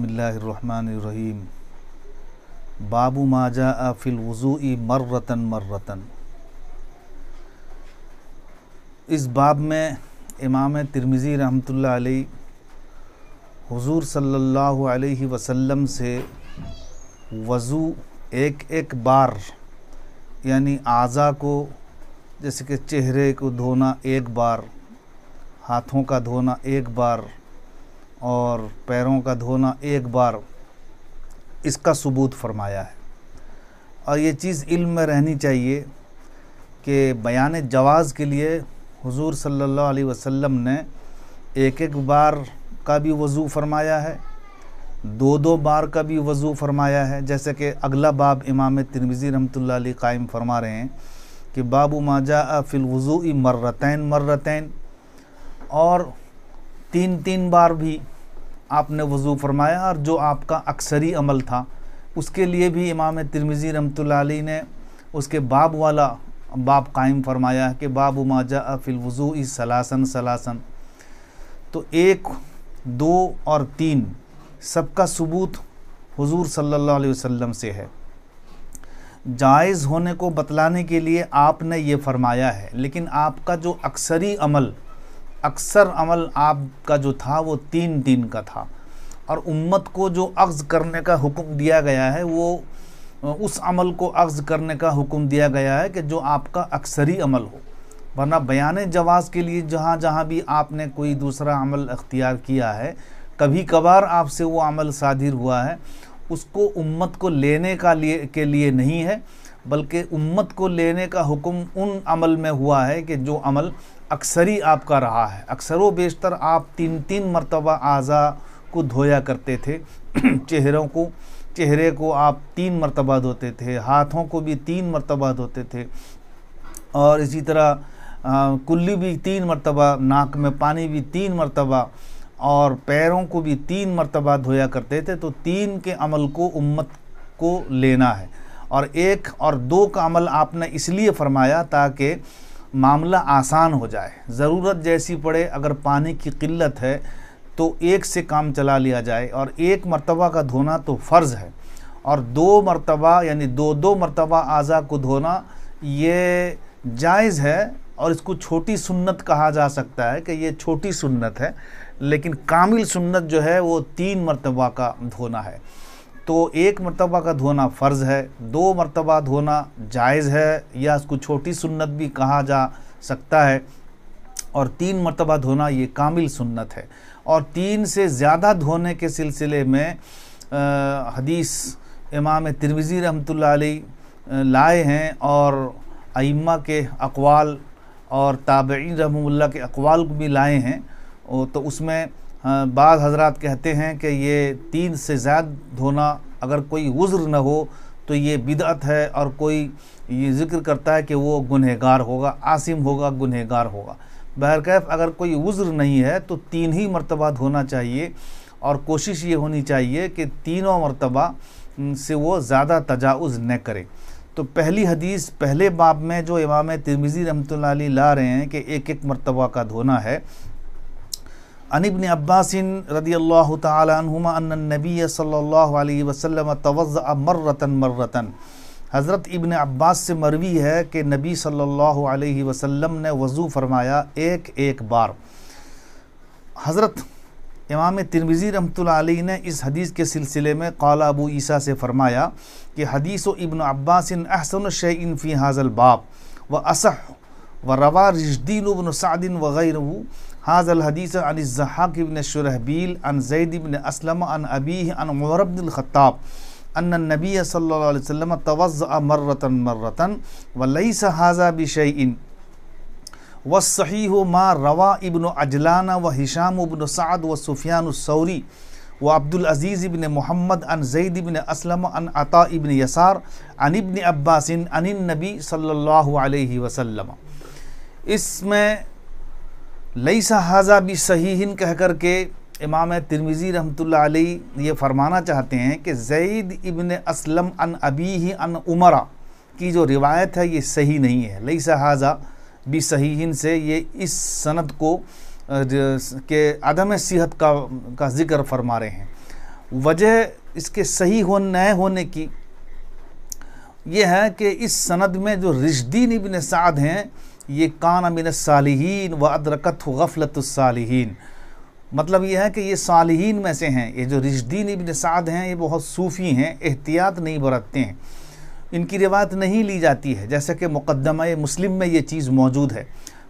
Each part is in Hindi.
बसमीम बाबू माजा अफिल वज़ू मर्रतन मर्रतन इस बाब में इमाम तिरमिज़ी रहमतुल्लाह अलैह हुजूर सल्लल्लाहु अलैहि वसल्लम से वज़ू एक एक बार यानी आज़ा को जैसे कि चेहरे को धोना एक बार हाथों का धोना एक बार और पैरों का धोना एक बार इसका सबूत फरमाया है और ये चीज़ इल्म में रहनी चाहिए कि बयान जवाज़ के लिए हुजूर सल्लल्लाहु अलैहि वसल्लम ने एक एक बार का भी वज़ू फरमाया है दो दो बार का भी वज़ू फरमाया है जैसे कि अगला बाब इमाम तिरमिज़ी रमतुल्ला कायम फरमा रहे हैं कि बाबू माजा फ़िल वज़ू मर्रतैन मर्रतैन और तीन तीन बार भी आपने वज़ू फरमाया और जो आपका अक्सरी अमल था उसके लिए भी इमाम तिरमिज़ी रमतल ने उसके बाब वाला बाब कायम फरमाया है कि बाब माजा अफिल वज़ू सलासन सलासन तो एक दो और तीन सबका सबूत हुजूर सल्लल्लाहु अलैहि वसल्लम से है जायज़ होने को बतलाने के लिए आपने ये फरमाया है लेकिन आपका जो अक्सरी अमल अक्सर अमल आपका जो था वो तीन दिन का था और उम्मत को जो अक्ज़ करने का हुक्म दिया गया है वो उस अमल को अक्ज़ करने का हुक्म दिया गया है कि जो आपका अक्सरी अमल हो वरना बयान जवाज़ के लिए जहाँ जहाँ भी आपने कोई दूसरा अमल अख्तियार किया है कभी कभार आपसे वो अमल शादिर हुआ है उसको उम्मत को लेने का लिए के लिए नहीं है बल्कि उम्मत को लेने का हुक्म उन अमल में हुआ है कि जो अमल अक्सरी आपका रहा है अक्सरों बेशतर आप तीन तीन मरतबा अज़ा को धोया करते थे चेहरों को चेहरे को आप तीन मरतबा धोते थे हाथों को भी तीन मरतबा धोते थे और इसी तरह आ, कुल्ली भी तीन मरतबा नाक में पानी भी तीन मरतबा और पैरों को भी तीन मरतबा धोया करते थे तो तीन के अमल को उम्मत को लेना है और एक और दो का अमल आपने इसलिए फरमाया ताकि मामला आसान हो जाए ज़रूरत जैसी पड़े अगर पानी की किल्लत है तो एक से काम चला लिया जाए और एक मरतबा का धोना तो फ़र्ज़ है और दो मरतबा यानी दो दो मरतबा अज़ा को धोना ये जायज़ है और इसको छोटी सुन्नत कहा जा सकता है कि ये छोटी सुन्नत है लेकिन कामिल सुन्नत जो है वो तीन मरतबा का धोना है तो एक मरतबा का धोना फ़र्ज़ है दो मरतबा धोना जायज़ है या इसको छोटी सुन्नत भी कहा जा सकता है और तीन मरतबा धोना ये कामिल सुन्नत है और तीन से ज़्यादा धोने के सिलसिले में आ, हदीस इमाम तिरविज़ी रहमत लाए हैं और आइम्मा के अकवाल और ताबीन रहमल्ला के अकवाल भी लाए हैं तो उसमें हाँ, बाद हजरत कहते हैं कि ये तीन से ज़्यादा धोना अगर कोई उज़्र न हो तो ये बिदअत है और कोई ये जिक्र करता है कि वो गुनहगार होगा आसिम होगा गुनहगार होगा बहरकैफ अगर कोई उज़्र नहीं है तो तीन ही मरतबा धोना चाहिए और कोशिश ये होनी चाहिए कि तीनों मरतबा से वो ज़्यादा तजावज़ न करे तो पहली हदीस पहले बाब में जो इमाम तिरमिज़ी रमत ला रहे हैं कि एक एक मरतबा का धोना है अनिबन अब्बासिन रदी अल्लाह तुमा नबी सल्ला वसम तवज़ मर्रतन मर्रतन हज़रत इबन अब्बास से मरवी है कि नबी सल्लल्लाहु अलैहि वसल्लम ने वज़ू फरमाया एक एक बार हज़रत इमाम तिरमिज़ी रहमतुल्लाह अलैह ने इस हदीस के सिलसिले में काला अबू ईसा से फरमाया कि हदीस इबन अब्बासिन अहसन शैन फ़ी हाजल बाब व असह व रवा रिजदीन उबन सादिन वग़ैरह هذا الحديث عن الزحاق بن الشرهبيل عن زيد بن أسلم عن أبيه عن عمر بن الخطاب أن النبي صلى الله عليه وسلم توضأ مرة مرة وليس هذا بشيء والصحيح ما روى ابن عجلان وهشام بن سعد وسفيان الثوري وعبد العزيز بن محمد عن زيد بن أسلم عن عطاء بن يسار عن ابن عباس عن النبي صلى الله عليه وسلم اسم लई हाजा भी सही कह कर के इमाम तिरमिज़ी रहमतुल्लाह अलैह ये फरमाना चाहते हैं कि जैद इबन असलम अन अबी ही अन उमरा की जो रिवायत है ये सही नहीं है लई हाजा भी सहीन से ये इस सनत को के अदम सेहत का का जिक्र फरमा रहे हैं वजह इसके सही हो न होने की यह है कि इस सनद में जो रिश्दीन इबन साद हैं ये कान अमिन सालिहीन व अदरकत गफलत सालिहीन मतलब यह है कि ये सालिहीन में से हैं ये जो रिशदीन इबन साद हैं ये बहुत सूफ़ी हैं एहतियात नहीं बरतते हैं इनकी रिवायत नहीं ली जाती है जैसे कि मुकदमा मुस्लिम में ये चीज़ मौजूद है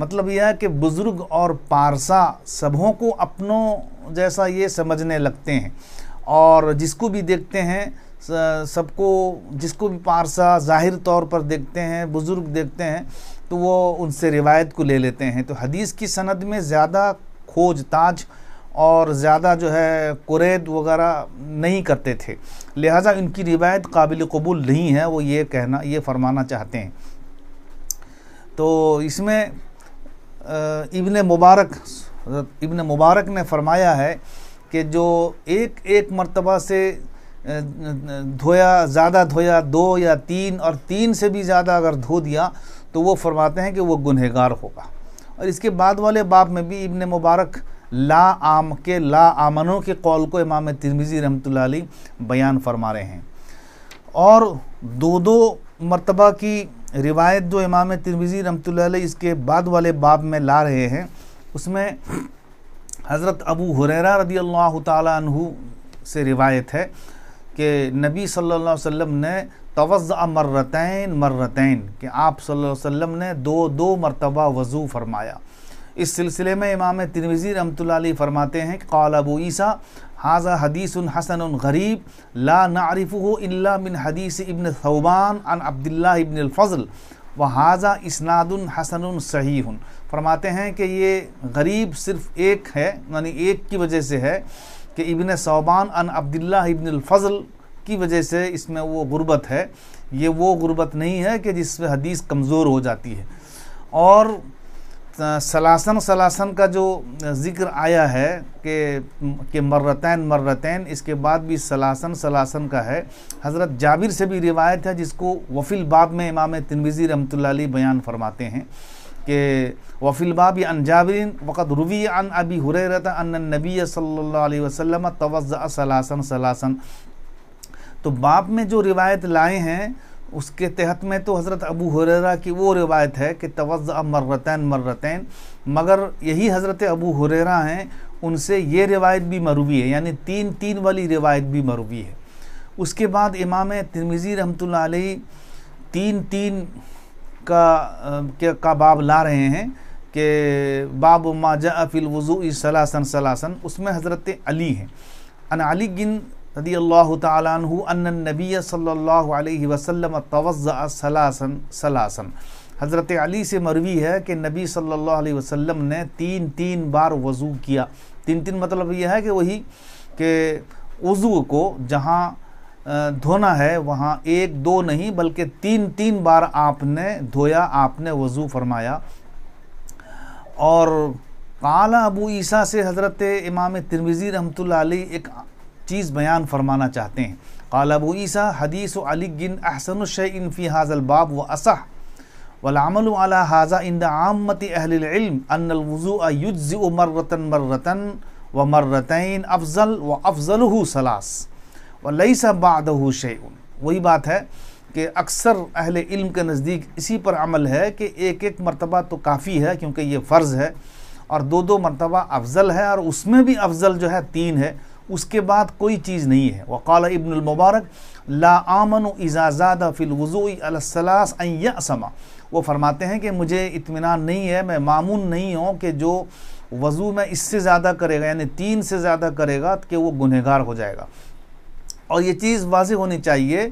मतलब यह है कि बुज़ुर्ग और पारसा सबों को अपनों जैसा ये समझने लगते हैं और जिसको भी देखते हैं सबको जिसको भी पारसा ज़ाहिर तौर पर देखते हैं बुज़ुर्ग देखते हैं तो वो उनसे रिवायत को ले लेते हैं तो हदीस की सनद में ज़्यादा खोज ताज और ज़्यादा जो है कुरेद वगैरह नहीं करते थे लिहाजा इनकी रिवायत काबिल कबूल नहीं है वो ये कहना ये फरमाना चाहते हैं तो इसमें इबन मुबारक इबन मुबारक ने फरमाया है कि जो एक एक मर्तबा से धोया ज़्यादा धोया दो या तीन और तीन से भी ज़्यादा अगर धो दिया तो वो फरमाते हैं कि वो गुनहगार होगा और इसके बाद वाले बाप में भी इबन मुबारक ला आम के ला आमनों के कौल को इमाम तिरमिज़ी रहमत बयान फरमा रहे हैं और दो दो मरतबा की रिवायत जो इमाम तिरमिज़ी रमत इसके बाद वाले बाब में ला रहे हैं उसमें हज़रत अबू हुररा रदी अल्लाह तु से रिवायत है कि नबी सल्लल्लाहु अलैहि वसल्लम ने तवज़ा मर्रतैन मर्रतैन कि आप वसल्लम ने दो दो मरतबा वज़ू फरमाया इस सिलसिले में इमाम तिरमिज़ी रमत फरमाते हैं कि कौल अबू ईसा हाजा हदीसन हसन गरीब ला नारिफ़ इल्ला मिन हदीस इबन थौबान अन अब्दुल्ला इबन फ़ज़ल व हाजा इसनाद हसन सही फरमाते हैं कि ये गरीब सिर्फ़ एक है यानी एक की वजह से है कि इबन सौबान अन अब्दुल्ला इबन फ़ज़ल की वजह से इसमें वो गुर्बत है ये वो गुर्बत नहीं है कि जिसमें हदीस कमज़ोर हो जाती है और सलासन सलासन का जो ज़िक्र आया है कि के मर्रतैन मर्रतैन इसके बाद भी सलासन सलासन का है हज़रत जाबिर से भी रिवायत है जिसको वफ़िल बाब में इमाम तनवीज़ी रमत बयान फरमाते हैं कि बाब अन जाबिन वक़्त रुवी अन अबी हुररत अन नबी सल्ला वसम तवज़ सलासन सलासन तो बाप में जो रिवायत लाए हैं उसके तहत में तो हज़रत अबू हुरेरा की वो रिवायत है कि तवज़ मर्रतैन मर्रतैन मगर यही हज़रत अबू हुरेरा हैं उनसे ये रिवायत भी मरूबी है यानी तीन तीन वाली रिवायत भी मरूबी है उसके बाद इमाम तिरमिज़ी रहमत तीन तीन का के का बाब ला रहे हैं कि बाब माजा अफ़िल वज़ू सलासन सलासन उसमें हज़रत अली हैं अन अली गिन रदी अल्लाह तु नबी सल्ला वसलम तवज़लासन सलासन हज़रत अली से मरवी है कि नबी सल्लल्लाहु अलैहि ने तीन तीन बार वज़ू किया तीन तीन मतलब यह है कि वही के वज़ू को जहाँ धोना है वहाँ एक दो नहीं बल्कि तीन तीन बार आपने धोया आपने वज़ू फरमाया और काला अबू ईसा से हज़रत इमाम तिरमिज़ी रहमत एक चीज़ बयान फरमाना चाहते हैं अबू ईसा हदीस अलीगिन अहसन हाज़ल बाब व असह वलामल अला हाजा इन द आमती अनवज़ुज़ मर्रतन मर्रतन व मर्रतन अफजल व अफजल सलास व लई बाद वही बात है कि अक्सर अहल इल्म के नज़दीक इसी पर अमल है कि एक एक मरतबा तो काफ़ी है क्योंकि ये फ़र्ज़ है और दो दो मरतबा अफजल है और उसमें भी अफजल जो है तीन है उसके बाद कोई चीज़ नहीं है वक़ाल इब्नमबारक ला आमन इजाज़ादा फ़िलवज़ूसमा वो फरमाते हैं कि मुझे इतमान नहीं है मैं मामून नहीं हूँ कि जो वज़ू में इससे ज़्यादा करेगा यानी तीन से ज़्यादा करेगा कि वो गुनहगार हो जाएगा और ये चीज़ वाज होनी चाहिए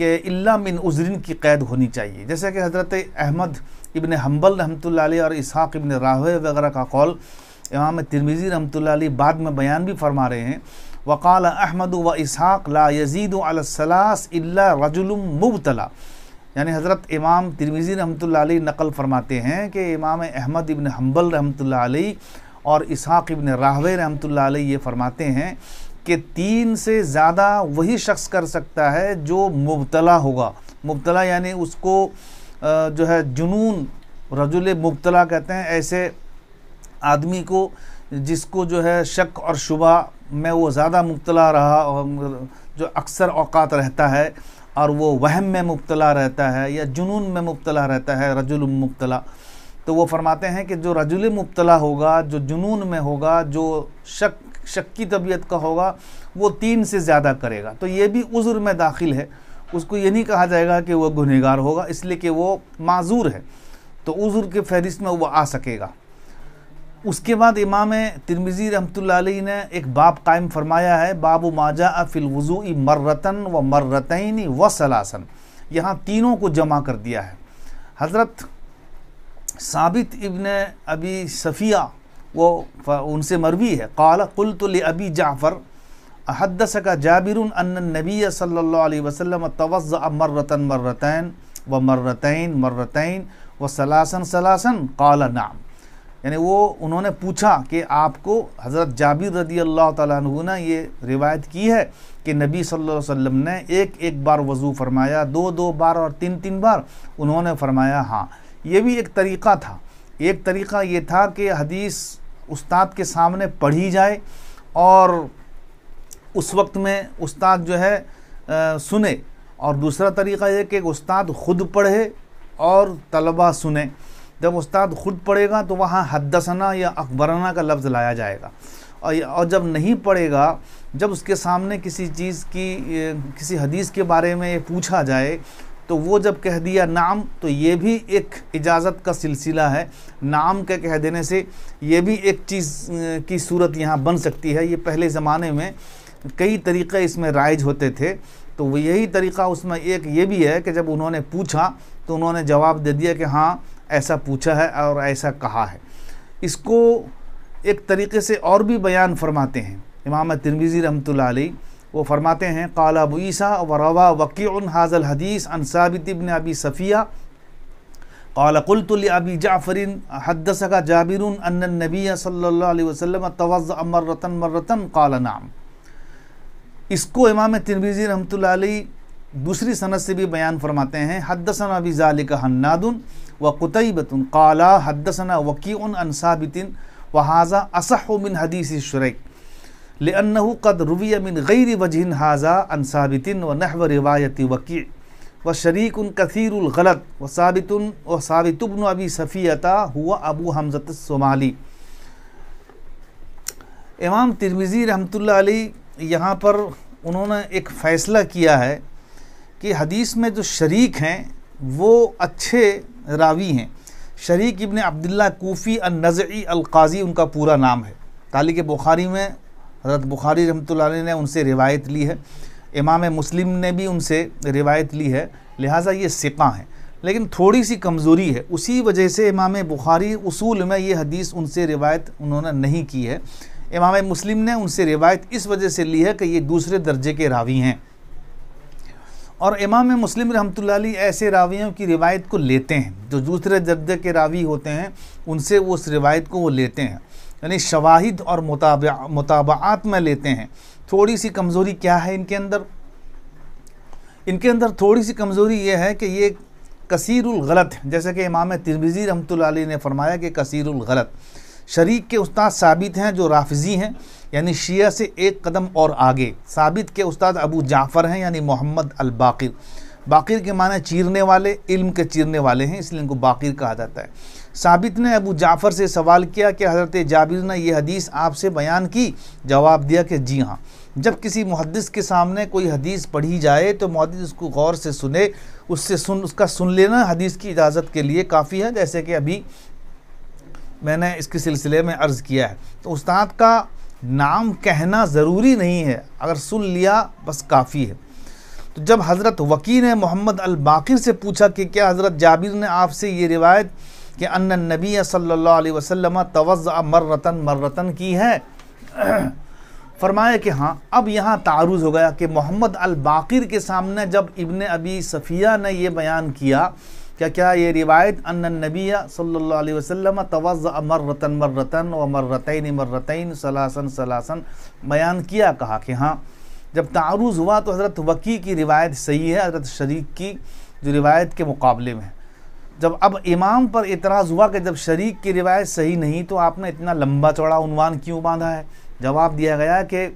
कि इल्ला मिन उजरिन की कैद होनी चाहिए जैसे कि हज़रत अहमद इबन हम्बल रहमत और इसहाक़ इबन राह वगैरह का कौल इमाम तिरमिज़ी रमतुल्लाह बाद में बयान भी फरमा रहे हैं वक़ाल अहमद व इसहाक़ ला यजीद अलसलास इल्ला रजुलम मुबतला यानी हज़रत इमाम तिरमिज़ी रहमत रहमतुल्लाह नकल फ़रमाते हैं कि इमाम अहमद इबन हम्बल रहमतुल्लाह और इसहाक़ इबन रहमत रहमतुल्लाह ये फ़रमाते हैं कि तीन से ज़्यादा वही शख्स कर सकता है जो मुबतला होगा मुबतला यानी उसको जो है जुनून रजुल मुबतला कहते हैं ऐसे आदमी को जिसको जो है शक और शुबा में वो ज़्यादा मुबतला रहा और जो अक्सर अवकात रहता है और वो वहम में मुबतला रहता है या जुनून में मुबतला रहता है रजुल मुबतला तो वो फरमाते हैं कि जो रजुल मुबतला होगा जो जुनून में होगा जो शक शक की तबीयत का होगा वो तीन से ज़्यादा करेगा तो ये भी उज़्र में दाखिल है उसको ये नहीं कहा जाएगा कि वह गुनहगार होगा इसलिए कि वो माजूर है तो उज़्र के फहरिस्त में वह आ सकेगा उसके बाद इमाम तिरमिज़ी रहमतुल्लाह ने एक बाब कायम फरमाया है बाब माजा अफिल वज़ू मर्रतन व मर्रतनी व सलासन यहाँ तीनों को जमा कर दिया है हज़रत साबित इबन अबी सफ़िया वो उनसे मरवी है कल कुल तो अबी जाफ़र हदस का जाबिर नबी सल्ला वसम तवज़ मर्रतन मर्रतन व मर्रतन मर्रतन व सलासन सलासन कला नाम यानी वो उन्होंने पूछा कि आपको हज़रत जाबिर रदी अल्लाह तु ने ये रिवायत की है कि नबी सल्लल्लाहु अलैहि वसल्लम ने एक एक बार वज़ू फरमाया दो दो बार और तीन तीन बार उन्होंने फरमाया हाँ ये भी एक तरीक़ा था एक तरीक़ा ये था कि हदीस उस्ताद के सामने पढ़ी जाए और उस वक्त में उस्ताद जो है आ, सुने और दूसरा तरीक़ा ये कि उस्ताद ख़ुद पढ़े और तलबा सुने जब उस्ताद ख़ुद पढ़ेगा तो वहाँ हदसना या अकबरना का लफ्ज़ लाया जाएगा और जब नहीं पढ़ेगा जब उसके सामने किसी चीज़ की किसी हदीस के बारे में पूछा जाए तो वो जब कह दिया नाम तो ये भी एक इजाज़त का सिलसिला है नाम के कह देने से ये भी एक चीज़ की सूरत यहाँ बन सकती है ये पहले ज़माने में कई तरीक़े इसमें राइज होते थे तो यही तरीक़ा उसमें एक ये भी है कि जब उन्होंने पूछा तो उन्होंने जवाब दे दिया कि हाँ ऐसा पूछा है और ऐसा कहा है इसको एक तरीके से और भी बयान फरमाते हैं इमाम तिरमिज़ी आलि वो फरमाते हैं काला अबू ईसा वरवा वकी हाजल हदीस अनसाबित इबन अबी सफ़िया قال قلت لأبي جعفر حدثك جابر أن النبي صلى الله عليه وسلم توضأ مرة مرة قال نعم इसको इमाम तिरमिज़ी रहमतुल्लाह दूसरी सनत से भी बयान फरमाते हैं हदसना बिजालिक हन्नादन व कुतबतन काला हदसना वकी अनसाबितिन व हाजा असहमिन हदीस शुरैक लन्नह कद रुविया मिन गैर वजहन हाजा अनसाबितिन व नहव रिवायत वकी व शरीक कथीरगलत व साबितन व साबितबन अबी सफ़ीता हुआ अबू हमजत सोमाली इमाम तिरमिज़ी रहमतुल्लाह अलैह यहाँ पर उन्होंने एक फ़ैसला किया है कि हदीस में जो शरीक हैं वो अच्छे रावी हैं शरीक इबन अब्दुल्ला कोफ़ी नज़ी अलकाजी उनका पूरा नाम है तालिक बुखारी में हजरत बुखारी रमत ने उनसे रिवायत ली है इमाम मुस्लिम ने भी उनसे रिवायत ली है लिहाजा ये सिका हैं लेकिन थोड़ी सी कमज़ोरी है उसी वजह से इमाम बुखारी उसूल में ये हदीस उनसे रिवायत उन्होंने नहीं की है इमाम मुस्लिम ने उनसे रिवायत इस वजह से ली है कि ये दूसरे दर्जे के रावी हैं और इमाम मुस्लिम रहमत ऐसे रावियों की रिवायत को लेते हैं जो दूसरे दर्जे के रावी होते हैं उनसे वो उस रिवायत को वो लेते हैं यानी शवाहिद और मुताबात में लेते हैं थोड़ी सी कमज़ोरी क्या है इनके अंदर इनके अंदर थोड़ी सी कमज़ोरी ये है कि ये गलत जैसे कि इमाम तिरविजी रहमत ने फरमाया कि गलत शरीक के उस्ताद साबित हैं जो राफजी हैं यानी शिया से एक कदम और आगे साबित के उस्ताद अबू जाफ़र हैं यानी मोहम्मद अल बाकिर बाकिर के माना चीरने वाले इल्म के चीरने वाले हैं इसलिए इनको बाकिर कहा जाता है साबित ने अबू जाफ़र से सवाल किया कि हज़रत जाबिर ने यह हदीस आपसे बयान की जवाब दिया कि जी हाँ जब किसी मुहदस के सामने कोई हदीस पढ़ी जाए तो मुहदस उसको गौर से सुने उससे सुन उसका सुन लेना हदीस की इजाज़त के लिए काफ़ी है जैसे कि अभी मैंने इसके सिलसिले में अर्ज़ किया है तो उस्ताद का नाम कहना ज़रूरी नहीं है अगर सुन लिया बस काफ़ी है तो जब हज़रत वकी ने मोहम्मद अलबाकिर से पूछा कि क्या हज़रत जाबिर ने आपसे ये रिवायत कि अन्न नबी सल्लल्लाहु अलैहि वसल्लम तवज़ मर्रतन मर्रतन की है फरमाया कि हाँ अब यहाँ तारुज हो गया कि मोहम्मद अलबाकिर के सामने जब इबन अबी सफ़िया ने यह बयान किया क्या क्या ये रिवायत अन सल्ला सल्लल्लाहु अलैहि वसल्लम तवज़ मर्रतन मर्रतन व मर्रतन मर्रतन सलासन सलासन बयान किया कहा कि हाँ जब तारुज़ हुआ तो हज़रत वकी की रिवायत सही है हज़रत शरीक की जो रिवायत के मुकाबले में जब अब इमाम पर इतराज़ हुआ कि जब शरीक की रिवायत सही नहीं तो आपने इतना लंबा चौड़ा उनवान क्यों बांधा है जवाब दिया गया कि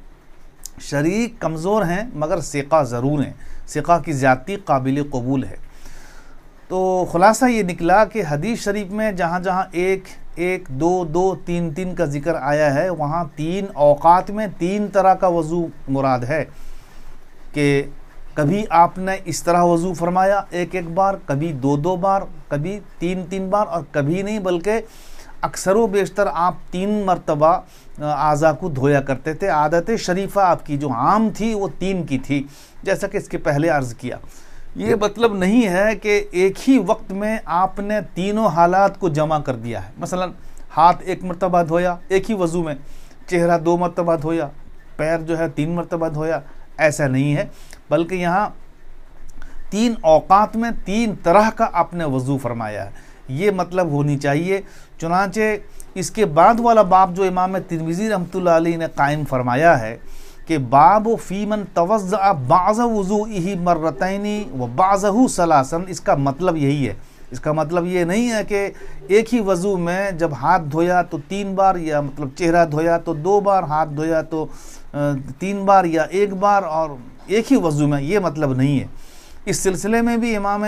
शरीक कमज़ोर हैं मगर सिका ज़रूर हैं सिका की ज़्यादा काबिल कबूल है तो ख़ुलासा ये निकला कि हदीस शरीफ में जहाँ जहाँ एक एक दो दो तीन तीन का जिक्र आया है वहाँ तीन अवात में तीन तरह का वज़ू मुराद है कि कभी आपने इस तरह वज़ू फरमाया एक एक बार कभी दो दो बार कभी तीन तीन बार और कभी नहीं बल्कि अक्सर व बेशतर आप तीन मरतबा आज़ा को धोया करते थे आदत शरीफ़ा आपकी जो आम थी वो तीन की थी जैसा कि इसके पहले अर्ज़ किया ये मतलब नहीं है कि एक ही वक्त में आपने तीनों हालात को जमा कर दिया है मसलन हाथ एक मरतबा धोया एक ही वज़ू में चेहरा दो मरतबा धोया पैर जो है तीन मरतबा धोया ऐसा नहीं है बल्कि यहाँ तीन अवकात में तीन तरह का आपने वज़ू फरमाया है ये मतलब होनी चाहिए चुनाचे इसके बाद वाला बाप जो इमाम तिरमिज़ी रहमत ने कायम फरमाया है कि बाब फ़ीमन तवज़ बाज़ वज़ू ही मर्रतनी व बाज़ू सलासन इसका मतलब यही है इसका मतलब ये नहीं है कि एक ही वज़ू में जब हाथ धोया तो तीन बार या मतलब चेहरा धोया तो दो बार हाथ धोया तो तीन बार या एक बार और एक ही वज़ू में ये मतलब नहीं है इस सिलसिले में भी इमाम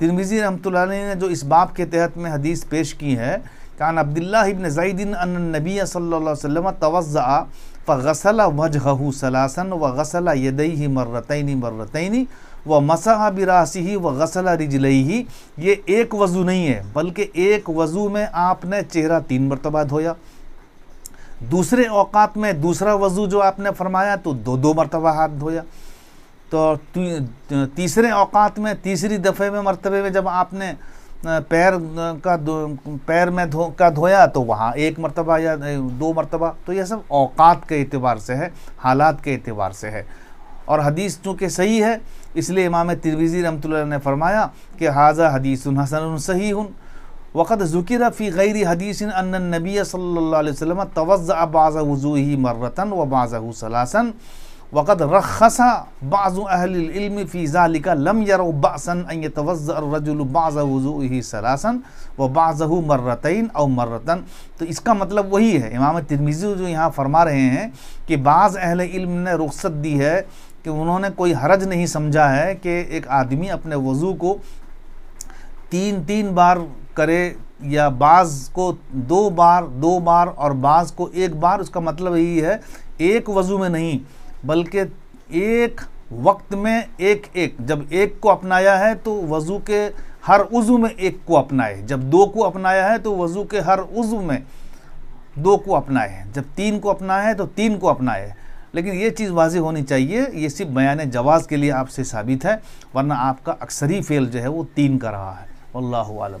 तिरमिज़ी रहमतुल्लाह ने जो इस बाब के तहत में हदीस पेश की है कान अब्दुल्ला इबन जईदिन अन नबी सल्लल्लाहु अलैहि वसल्लम तवज़ा फ़सल वजहू सलासन व गसल यदई ही मर्रतनी मर्रतनी व मसा बिरासी ही व गसल रिजलई ही ये एक वज़ू नहीं है बल्कि एक वज़ू में आपने चेहरा तीन मरतबा धोया दूसरे अवकात में दूसरा वज़ू जो आपने फरमाया तो दो दो मरतबा हाथ धोया तो तीसरे अवकात में तीसरी दफ़े में मरतबे में जब आपने पैर का पैर में धो का धोया तो वहाँ एक मरतबा या दो मरतबा तो यह सब औकात के अतबार से है हालात के अतबार से है और हदीस चूँकि सही है इसलिए इमाम तिरविज़ी रमत ने फरमाया कि हाजा हदीस हसन सही हन वक़द ज़ुकर फ़ी गैर हदीस नबी सल्ला वसम तवज़ वज़ू ही मर्रता व बाज़ा सलासन वक़द रखसा बाज़ अहलम फ़ीज़ालिका लम यरबासन तवज़रजुलबाज़ी सरासन व बाज़ू मर्रतन और मर्रतन तो इसका मतलब वही है इमाम तिरमिज़ी जो यहाँ फरमा रहे हैं कि बाज़ अहल इल्म ने रुख्सत दी है कि उन्होंने कोई हरज नहीं समझा है कि एक आदमी अपने वज़ू को तीन तीन बार करे या बाज़ को दो बार दो बार और बाज़ को एक बार उसका मतलब यही है एक वज़ू में नहीं बल्कि एक वक्त में एक एक जब एक को अपनाया है तो वज़ू के हर उज़ु में एक को अपनाए जब दो को अपनाया है तो वज़ू के हर उज़ु में दो को अपनाए जब तीन को अपनाया है तो तीन को अपनाए लेकिन ये चीज़ वाजी होनी चाहिए ये सिर्फ बयान जवाज़ के लिए आपसे साबित है वरना आपका अक्सर ही फेल जो है वो तीन का रहा है अल्लाह आलम